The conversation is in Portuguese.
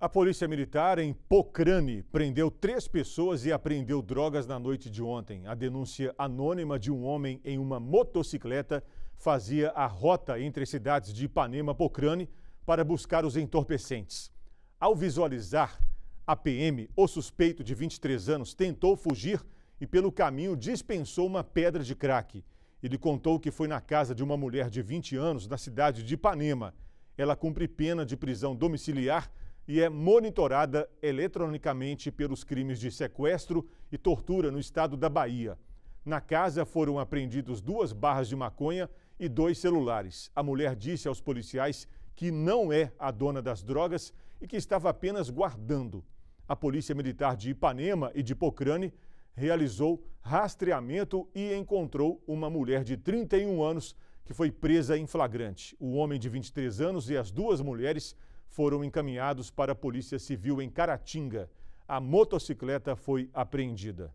A Polícia Militar em Pocrane prendeu três pessoas e apreendeu drogas na noite de ontem. A denúncia anônima de um homem em uma motocicleta fazia a rota entre as cidades de Ipanema e Pocrane para buscar os entorpecentes. Ao visualizar a PM, o suspeito de 23 anos tentou fugir e pelo caminho dispensou uma pedra de crack. Ele contou que foi na casa de uma mulher de 20 anos na cidade de Ipanema. Ela cumpre pena de prisão domiciliar e é monitorada eletronicamente pelos crimes de sequestro e tortura no estado da Bahia. Na casa foram apreendidos duas barras de maconha e dois celulares. A mulher disse aos policiais que não é a dona das drogas e que estava apenas guardando. A Polícia Militar de Ipanema e de Pocrane realizou rastreamento e encontrou uma mulher de 31 anos que foi presa em flagrante. O homem de 23 anos e as duas mulheres foram encaminhados para a Polícia Civil em Caratinga. A motocicleta foi apreendida.